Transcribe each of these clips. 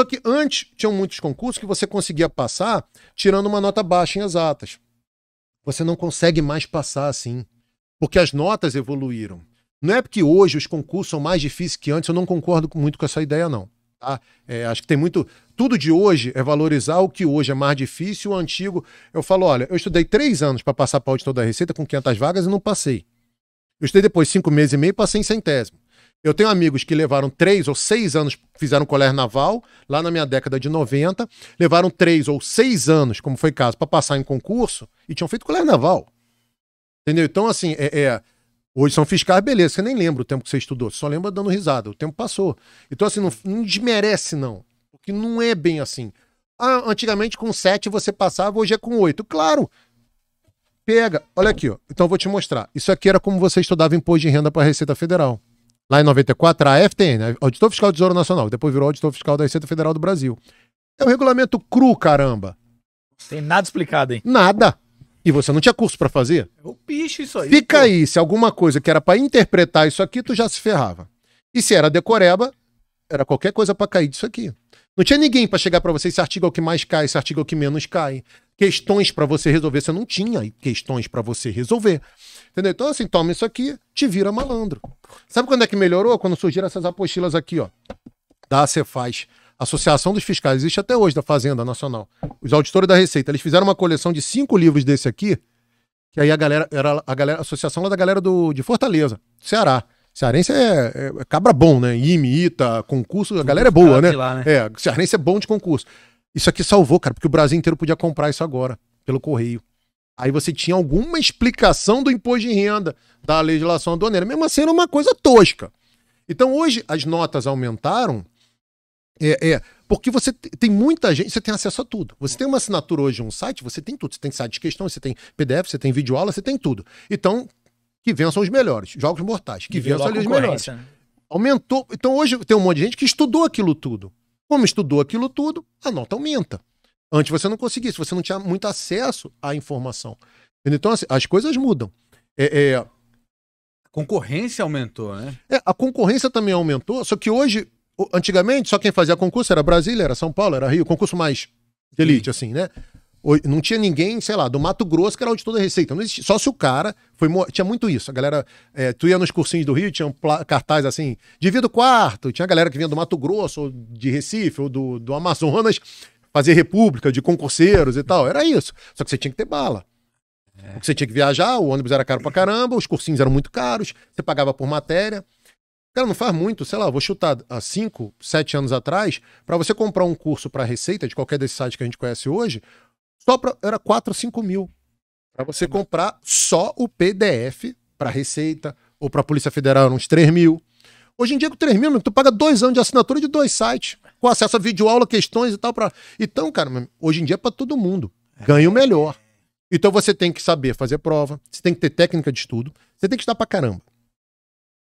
Só que antes tinham muitos concursos que você conseguia passar tirando uma nota baixa em exatas. Você não consegue mais passar assim, porque as notas evoluíram. Não é porque hoje os concursos são mais difíceis que antes, eu não concordo muito com essa ideia, não. Tá? É, acho que tem muito. Tudo de hoje é valorizar o que hoje é mais difícil, o antigo. Eu falo, olha, eu estudei três anos para passar para o auditor da Receita com 500 vagas e não passei. Eu estudei depois cinco meses e meio e passei em centésimo. Eu tenho amigos que levaram três ou seis anos, fizeram colégio naval, lá na minha década de 90, levaram três ou seis anos, como foi o caso, para passar em concurso e tinham feito colégio naval. Entendeu? Então, assim, é, é hoje são fiscais, beleza, você nem lembra o tempo que você estudou, só lembra dando risada, o tempo passou. Então, assim, não, não desmerece, não. Porque não é bem assim. Ah, antigamente com sete você passava, hoje é com oito. Claro, pega. Olha aqui, ó. Então eu vou te mostrar. Isso aqui era como você estudava imposto de renda para a Receita Federal lá em 94, a FTN, né? Auditor Fiscal do Tesouro Nacional, que depois virou Auditor Fiscal da Receita Federal do Brasil. É um regulamento cru, caramba. Tem nada explicado, hein? Nada. E você não tinha curso para fazer? É o bicho isso aí. Fica pô. aí, se alguma coisa que era para interpretar isso aqui, tu já se ferrava. E se era decoreba, era qualquer coisa para cair disso aqui. Não tinha ninguém para chegar para você, esse artigo é o que mais cai, esse artigo é o que menos cai. Questões para você resolver, você não tinha questões para você resolver. Entendeu? Então assim, toma isso aqui, te vira malandro. Sabe quando é que melhorou? Quando surgiram essas apostilas aqui, ó, da Acefaz. Associação dos Fiscais, existe até hoje da Fazenda Nacional. Os auditores da Receita, eles fizeram uma coleção de cinco livros desse aqui, que aí a galera, era a galera, a associação lá da galera do, de Fortaleza, Ceará. Cearense é, é, é, cabra bom, né? imita ITA, concurso, a galera é boa, né? né? É, cearense é bom de concurso. Isso aqui salvou, cara, porque o Brasil inteiro podia comprar isso agora, pelo correio. Aí você tinha alguma explicação do imposto de renda, da legislação aduaneira. Mesmo assim, era uma coisa tosca. Então, hoje, as notas aumentaram. É, é porque você tem muita gente, você tem acesso a tudo. Você tem uma assinatura hoje, um site, você tem tudo. Você tem site de questão, você tem PDF, você tem vídeo aula, você tem tudo. Então, que vençam os melhores. Jogos mortais, que vençam ali os melhores. Né? Aumentou. Então, hoje tem um monte de gente que estudou aquilo tudo. Como estudou aquilo tudo, a nota aumenta. Antes você não conseguia, você não tinha muito acesso à informação. Então, assim, as coisas mudam. É, é... Concorrência aumentou, né? É, a concorrência também aumentou, só que hoje, antigamente, só quem fazia concurso era Brasília, era São Paulo, era Rio, concurso mais de elite, Sim. assim, né? Não tinha ninguém, sei lá, do Mato Grosso que era onde toda Receita. Não existia. Só se o cara foi. Tinha muito isso. A galera. É, tu ia nos cursinhos do Rio, tinha cartaz assim, divido o quarto. Tinha a galera que vinha do Mato Grosso, ou de Recife, ou do, do Amazonas, fazer república de concurseiros e tal. Era isso. Só que você tinha que ter bala. É. Porque você tinha que viajar, o ônibus era caro pra caramba, os cursinhos eram muito caros, você pagava por matéria. Cara, não faz muito, sei lá, vou chutar há 5, 7 anos atrás, para você comprar um curso para Receita, de qualquer desses sites que a gente conhece hoje, só pra, era 4 ou 5 mil. Para você comprar só o PDF para Receita ou para Polícia Federal, uns 3 mil. Hoje em dia, com 3 mil, tu paga dois anos de assinatura de dois sites com acesso a videoaula, questões e tal. Pra... Então, cara, hoje em dia é para todo mundo. É. Ganha o melhor. Então você tem que saber fazer prova, você tem que ter técnica de estudo, você tem que estudar pra caramba.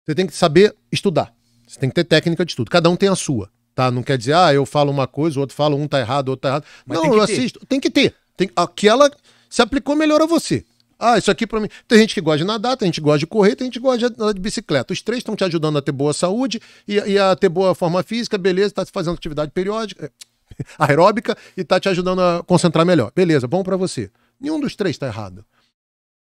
Você tem que saber estudar. Você tem que ter técnica de estudo. Cada um tem a sua. Tá? Não quer dizer, ah, eu falo uma coisa, o outro fala, um tá errado, o outro tá errado. Mas não, eu ter. assisto. Tem que ter. Tem... Aquela se aplicou melhor a você. Ah, isso aqui para mim. Tem gente que gosta de nadar, tem gente que gosta de correr, tem gente que gosta de andar de bicicleta. Os três estão te ajudando a ter boa saúde e, e a ter boa forma física, beleza, Tá fazendo atividade periódica, aeróbica e tá te ajudando a concentrar melhor. Beleza, bom para você. Nenhum dos três está errado.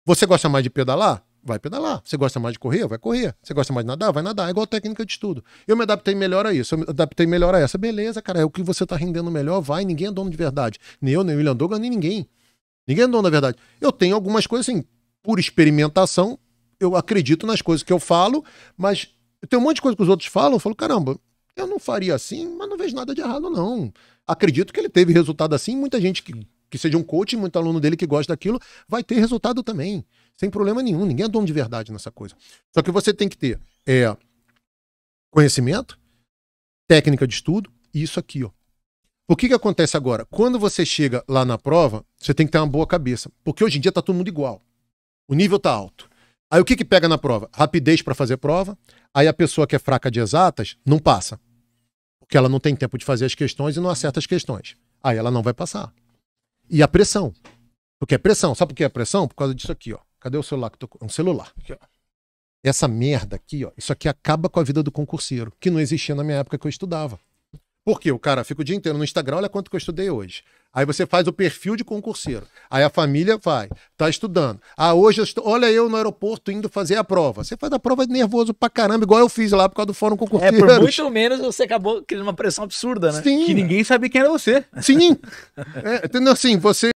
Você gosta mais de pedalar? Vai pedalar. Você gosta mais de correr? Vai correr. Você gosta mais de nadar? Vai nadar. É igual técnica de estudo. Eu me adaptei melhor a isso. Eu me adaptei melhor a essa. Beleza, cara. É o que você está rendendo melhor. Vai. Ninguém é dono de verdade. Nem eu, nem o William Douglas, nem ninguém. Ninguém é dono da verdade. Eu tenho algumas coisas assim, por experimentação, eu acredito nas coisas que eu falo, mas eu tenho um monte de coisa que os outros falam, eu falo, caramba, eu não faria assim, mas não vejo nada de errado, não. Acredito que ele teve resultado assim, muita gente que, que seja um coach, muito aluno dele que gosta daquilo, vai ter resultado também. Sem problema nenhum, ninguém é dono de verdade nessa coisa. Só que você tem que ter é, conhecimento, técnica de estudo e isso aqui, ó. O que, que acontece agora? Quando você chega lá na prova, você tem que ter uma boa cabeça. Porque hoje em dia tá todo mundo igual. O nível tá alto. Aí o que, que pega na prova? Rapidez para fazer prova. Aí a pessoa que é fraca de exatas não passa. Porque ela não tem tempo de fazer as questões e não acerta as questões. Aí ela não vai passar. E a pressão. Porque é pressão. Sabe por que é pressão? Por causa disso aqui, ó. Cadê o celular que tô... É um celular. Essa merda aqui, ó. Isso aqui acaba com a vida do concurseiro, que não existia na minha época que eu estudava. Porque o cara fica o dia inteiro no Instagram, olha quanto que eu estudei hoje. Aí você faz o perfil de concurseiro. Aí a família vai, tá estudando. Ah, hoje eu estou, olha eu no aeroporto indo fazer a prova. Você faz a prova nervoso pra caramba, igual eu fiz lá por causa do fórum concurseiro. É, por muito menos você acabou criando uma pressão absurda, né? Sim. Que ninguém sabia quem era você. Sim. É, entendeu? Assim, você